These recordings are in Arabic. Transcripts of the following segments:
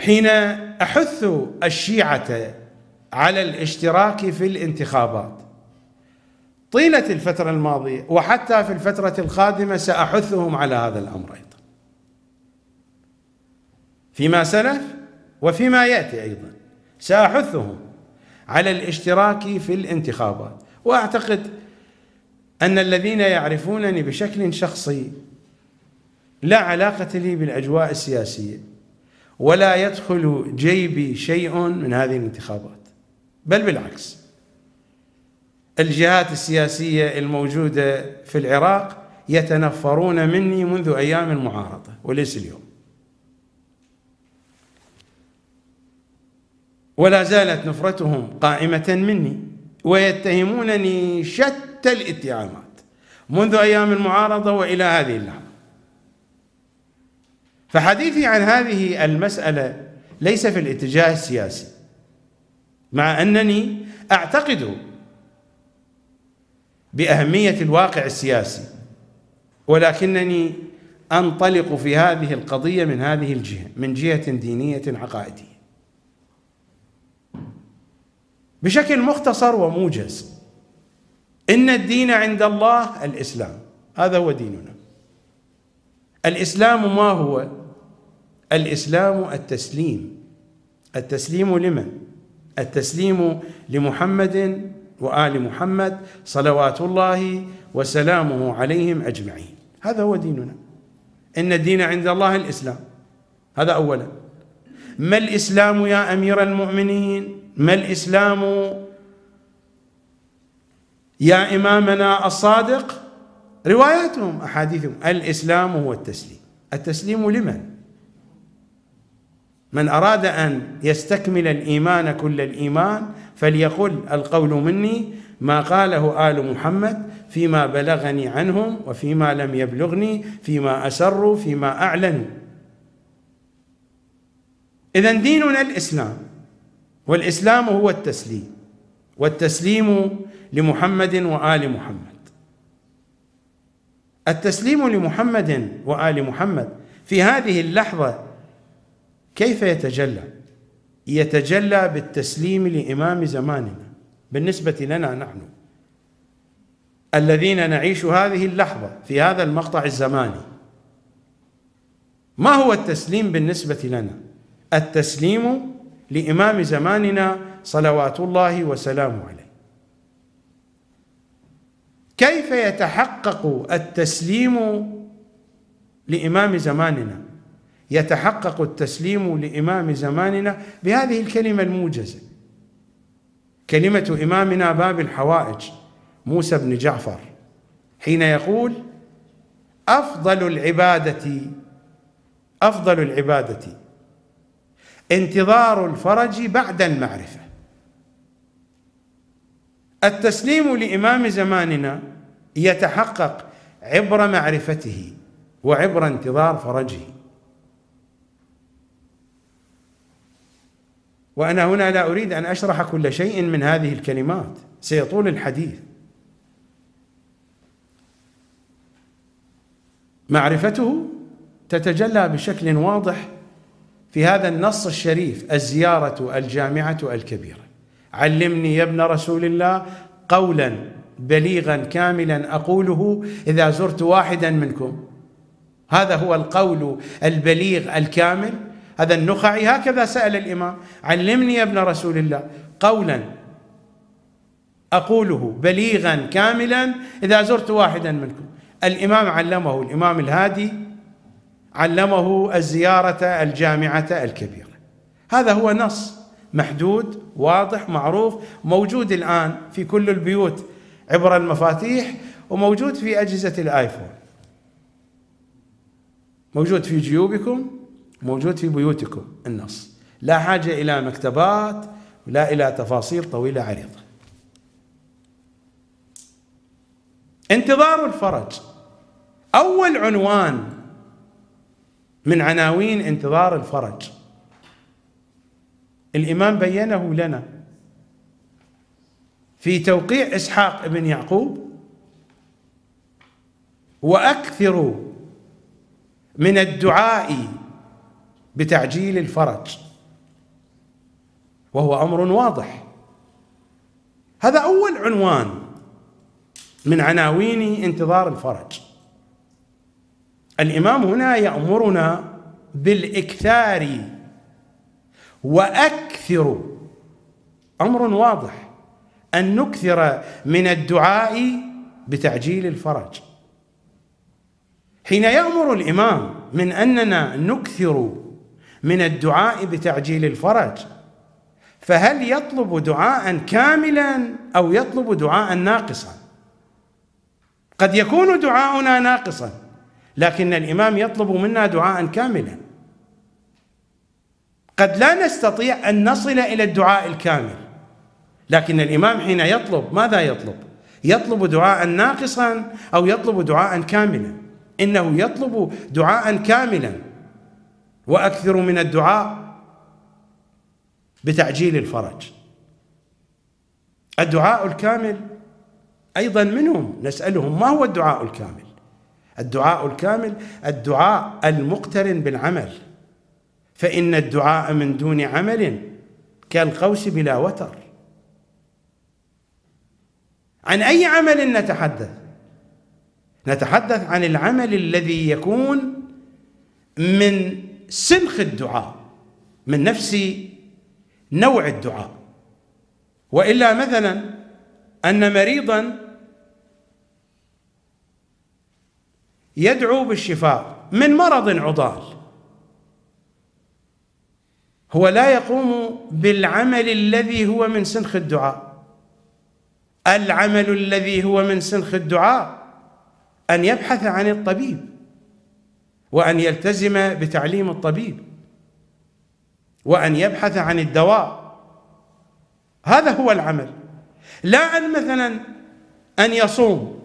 حين احث الشيعه على الاشتراك في الانتخابات طيله الفتره الماضيه وحتى في الفتره القادمه ساحثهم على هذا الامر ايضا فيما سلف وفيما ياتي ايضا ساحثهم على الاشتراك في الانتخابات واعتقد ان الذين يعرفونني بشكل شخصي لا علاقه لي بالاجواء السياسيه ولا يدخل جيبي شيء من هذه الانتخابات بل بالعكس الجهات السياسية الموجودة في العراق يتنفرون مني منذ أيام المعارضة وليس اليوم ولا زالت نفرتهم قائمة مني ويتهمونني شتى الاتهامات منذ أيام المعارضة وإلى هذه اللحظة فحديثي عن هذه المسألة ليس في الاتجاه السياسي مع أنني أعتقد بأهمية الواقع السياسي ولكنني أنطلق في هذه القضية من هذه الجهة من جهة دينية عقائدية بشكل مختصر وموجز إن الدين عند الله الإسلام هذا هو ديننا الإسلام ما هو الاسلام التسليم التسليم لمن التسليم لمحمد وال محمد صلوات الله وسلامه عليهم اجمعين هذا هو ديننا ان الدين عند الله الاسلام هذا اولا ما الاسلام يا امير المؤمنين ما الاسلام يا امامنا الصادق رواياتهم احاديثهم الاسلام هو التسليم التسليم لمن من أراد أن يستكمل الإيمان كل الإيمان فليقل القول مني ما قاله آل محمد فيما بلغني عنهم وفيما لم يبلغني فيما أسروا فيما أعلنوا إذا ديننا الإسلام والإسلام هو التسليم والتسليم لمحمد وآل محمد التسليم لمحمد وآل محمد في هذه اللحظة كيف يتجلى يتجلى بالتسليم لامام زماننا بالنسبه لنا نحن الذين نعيش هذه اللحظه في هذا المقطع الزماني ما هو التسليم بالنسبه لنا التسليم لامام زماننا صلوات الله وسلامه عليه كيف يتحقق التسليم لامام زماننا يتحقق التسليم لامام زماننا بهذه الكلمه الموجزه كلمه امامنا باب الحوائج موسى بن جعفر حين يقول افضل العباده افضل العباده انتظار الفرج بعد المعرفه التسليم لامام زماننا يتحقق عبر معرفته وعبر انتظار فرجه وانا هنا لا اريد ان اشرح كل شيء من هذه الكلمات سيطول الحديث معرفته تتجلى بشكل واضح في هذا النص الشريف الزياره الجامعه الكبيره علمني يا ابن رسول الله قولا بليغا كاملا اقوله اذا زرت واحدا منكم هذا هو القول البليغ الكامل هذا النخعي هكذا سأل الإمام علمني يا ابن رسول الله قولا أقوله بليغا كاملا إذا زرت واحدا منكم الإمام علمه الإمام الهادي علمه الزيارة الجامعة الكبيرة هذا هو نص محدود واضح معروف موجود الآن في كل البيوت عبر المفاتيح وموجود في أجهزة الآيفون موجود في جيوبكم موجود في بيوتكم النص لا حاجة إلى مكتبات ولا إلى تفاصيل طويلة عريضة انتظار الفرج أول عنوان من عناوين انتظار الفرج الإمام بينه لنا في توقيع إسحاق ابن يعقوب وأكثروا من الدعاء بتعجيل الفرج وهو امر واضح هذا اول عنوان من عناوين انتظار الفرج الامام هنا يامرنا بالاكثار واكثر امر واضح ان نكثر من الدعاء بتعجيل الفرج حين يامر الامام من اننا نكثر من الدعاء بتعجيل الفرج فهل يطلب دعاء كاملا او يطلب دعاء ناقصا قد يكون دعاؤنا ناقصا لكن الامام يطلب منا دعاء كاملا قد لا نستطيع ان نصل الى الدعاء الكامل لكن الامام حين يطلب ماذا يطلب يطلب دعاء ناقصا او يطلب دعاء كاملا انه يطلب دعاء كاملا واكثروا من الدعاء بتعجيل الفرج الدعاء الكامل ايضا منهم نسالهم ما هو الدعاء الكامل الدعاء الكامل الدعاء المقترن بالعمل فان الدعاء من دون عمل كالقوس بلا وتر عن اي عمل نتحدث نتحدث عن العمل الذي يكون من سمخ الدعاء من نفس نوع الدعاء والا مثلا ان مريضا يدعو بالشفاء من مرض عضال هو لا يقوم بالعمل الذي هو من سنخ الدعاء العمل الذي هو من سنخ الدعاء ان يبحث عن الطبيب وأن يلتزم بتعليم الطبيب وأن يبحث عن الدواء هذا هو العمل لا أن مثلا أن يصوم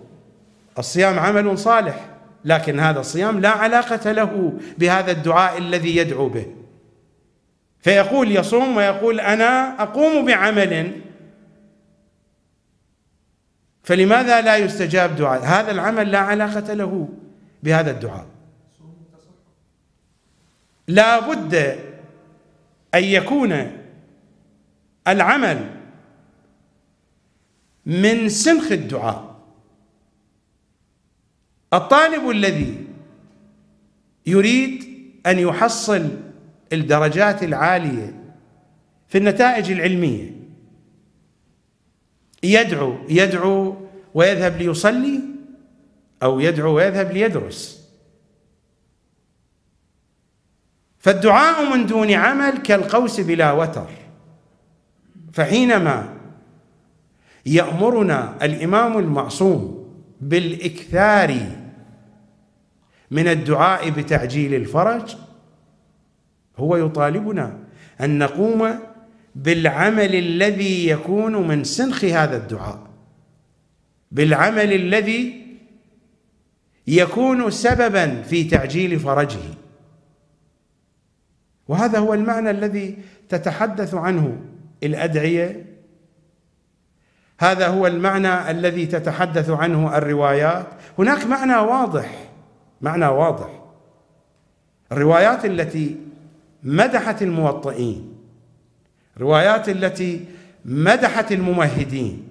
الصيام عمل صالح لكن هذا الصيام لا علاقة له بهذا الدعاء الذي يدعو به فيقول يصوم ويقول أنا أقوم بعمل فلماذا لا يستجاب دعاء هذا العمل لا علاقة له بهذا الدعاء لا بد أن يكون العمل من سنخ الدعاء الطالب الذي يريد أن يحصل الدرجات العالية في النتائج العلمية يدعو يدعو ويذهب ليصلي أو يدعو ويذهب ليدرس فالدعاء من دون عمل كالقوس بلا وتر فحينما يأمرنا الإمام المعصوم بالإكثار من الدعاء بتعجيل الفرج هو يطالبنا أن نقوم بالعمل الذي يكون من سنخ هذا الدعاء بالعمل الذي يكون سببا في تعجيل فرجه وهذا هو المعنى الذي تتحدث عنه الادعيه هذا هو المعنى الذي تتحدث عنه الروايات هناك معنى واضح معنى واضح الروايات التي مدحت الموطئين روايات التي مدحت الممهدين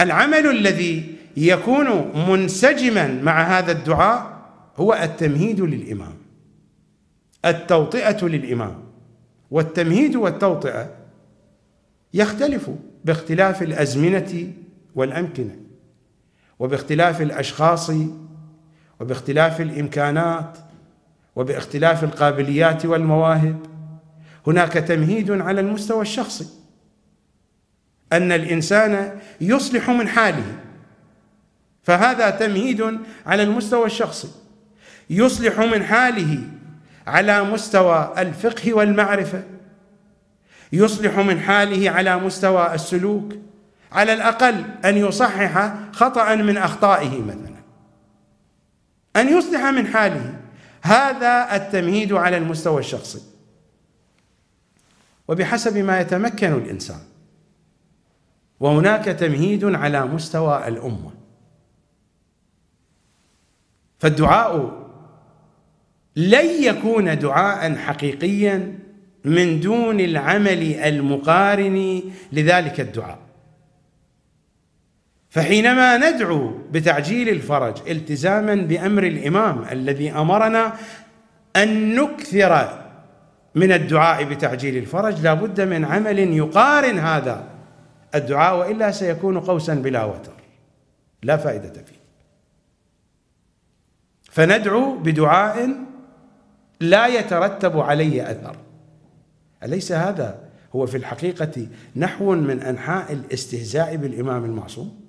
العمل الذي يكون منسجما مع هذا الدعاء هو التمهيد للامام التوطئة للإمام والتمهيد والتوطئة يختلف باختلاف الأزمنة والأمكنة وباختلاف الأشخاص وباختلاف الإمكانات وباختلاف القابليات والمواهب هناك تمهيد على المستوى الشخصي أن الإنسان يصلح من حاله فهذا تمهيد على المستوى الشخصي يصلح من حاله على مستوى الفقه والمعرفه يصلح من حاله على مستوى السلوك على الاقل ان يصحح خطا من اخطائه مثلا ان يصلح من حاله هذا التمهيد على المستوى الشخصي وبحسب ما يتمكن الانسان وهناك تمهيد على مستوى الامه فالدعاء لن يكون دعاء حقيقيا من دون العمل المقارن لذلك الدعاء فحينما ندعو بتعجيل الفرج التزاما بامر الامام الذي امرنا ان نكثر من الدعاء بتعجيل الفرج لابد من عمل يقارن هذا الدعاء والا سيكون قوسا بلا وتر لا فائده فيه فندعو بدعاء لا يترتب علي اثر اليس هذا هو في الحقيقه نحو من انحاء الاستهزاء بالامام المعصوم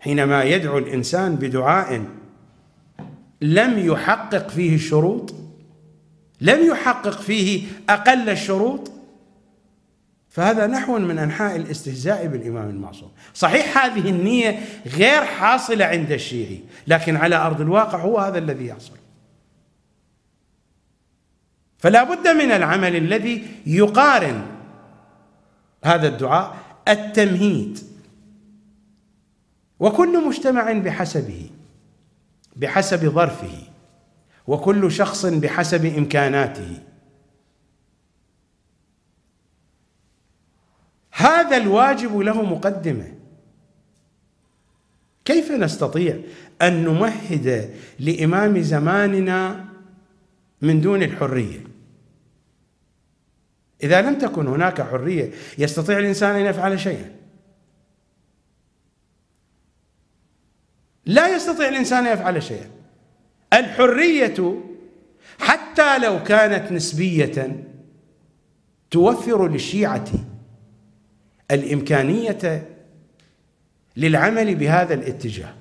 حينما يدعو الانسان بدعاء لم يحقق فيه الشروط لم يحقق فيه اقل الشروط فهذا نحو من انحاء الاستهزاء بالامام المعصوم، صحيح هذه النيه غير حاصله عند الشيعي، لكن على ارض الواقع هو هذا الذي يحصل. فلا بد من العمل الذي يقارن هذا الدعاء التمهيد وكل مجتمع بحسبه بحسب ظرفه وكل شخص بحسب امكاناته هذا الواجب له مقدمه كيف نستطيع ان نمهد لامام زماننا من دون الحريه إذا لم تكن هناك حرية يستطيع الإنسان أن يفعل شيئا لا يستطيع الإنسان أن يفعل شيئا الحرية حتى لو كانت نسبية توفر للشيعة الإمكانية للعمل بهذا الاتجاه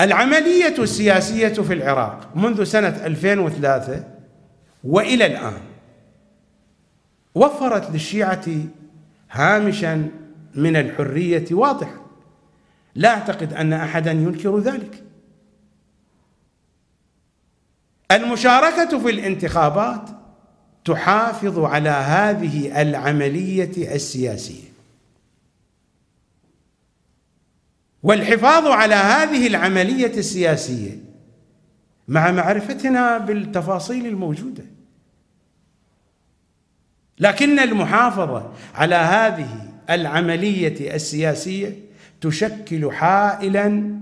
العملية السياسية في العراق منذ سنة 2003 وإلى الآن وفرت للشيعة هامشا من الحرية واضحا لا أعتقد أن أحدا ينكر ذلك المشاركة في الانتخابات تحافظ على هذه العملية السياسية والحفاظ على هذه العمليه السياسيه مع معرفتنا بالتفاصيل الموجوده لكن المحافظه على هذه العمليه السياسيه تشكل حائلا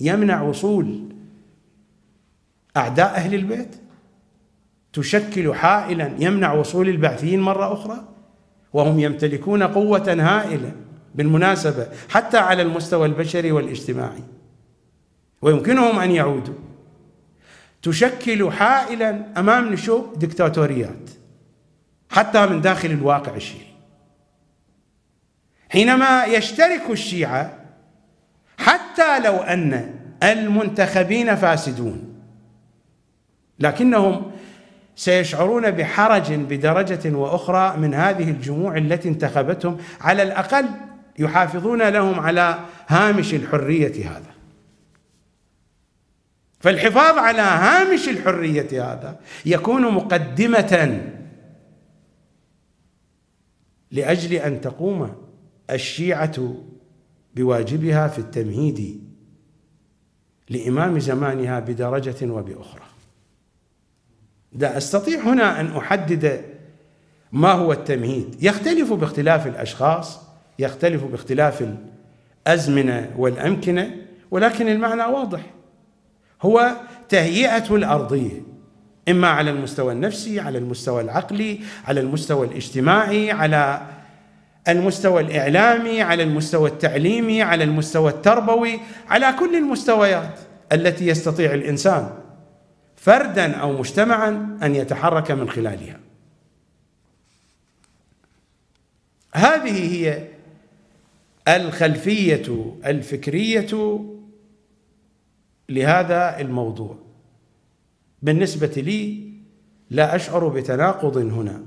يمنع وصول اعداء اهل البيت تشكل حائلا يمنع وصول البعثيين مره اخرى وهم يمتلكون قوه هائله بالمناسبة حتى على المستوى البشري والاجتماعي ويمكنهم أن يعودوا تشكل حائلا أمام نشوء دكتاتوريات حتى من داخل الواقع الشيعي حينما يشترك الشيعة حتى لو أن المنتخبين فاسدون لكنهم سيشعرون بحرج بدرجة وأخرى من هذه الجموع التي انتخبتهم على الأقل يحافظون لهم على هامش الحريه هذا فالحفاظ على هامش الحريه هذا يكون مقدمه لاجل ان تقوم الشيعه بواجبها في التمهيد لامام زمانها بدرجه وباخرى لا استطيع هنا ان احدد ما هو التمهيد يختلف باختلاف الاشخاص يختلف باختلاف الازمنه والامكنه ولكن المعنى واضح هو تهيئه الارضيه اما على المستوى النفسي على المستوى العقلي على المستوى الاجتماعي على المستوى الاعلامي على المستوى التعليمي على المستوى التربوي على كل المستويات التي يستطيع الانسان فردا او مجتمعا ان يتحرك من خلالها هذه هي الخلفيه الفكريه لهذا الموضوع بالنسبه لي لا اشعر بتناقض هنا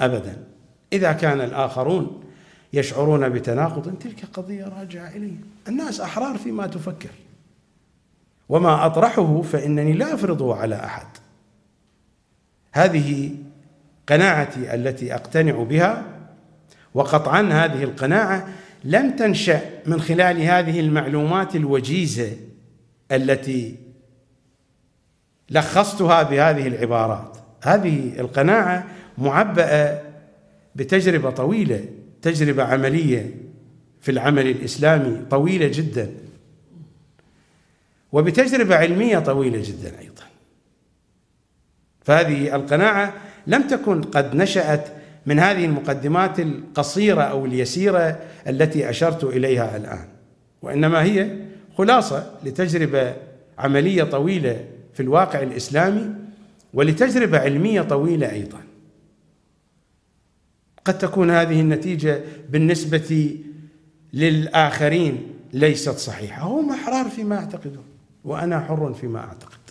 ابدا اذا كان الاخرون يشعرون بتناقض تلك قضيه راجعه اليه الناس احرار فيما تفكر وما اطرحه فانني لا افرضه على احد هذه قناعتي التي اقتنع بها وقطعا هذه القناعه لم تنشا من خلال هذه المعلومات الوجيزه التي لخصتها بهذه العبارات هذه القناعه معبأه بتجربه طويله تجربه عمليه في العمل الاسلامي طويله جدا وبتجربه علميه طويله جدا ايضا فهذه القناعه لم تكن قد نشأت من هذه المقدمات القصيره او اليسيره التي اشرت اليها الان وانما هي خلاصه لتجربه عمليه طويله في الواقع الاسلامي ولتجربه علميه طويله ايضا قد تكون هذه النتيجه بالنسبه للاخرين ليست صحيحه هم احرار فيما يعتقدون وانا حر فيما اعتقد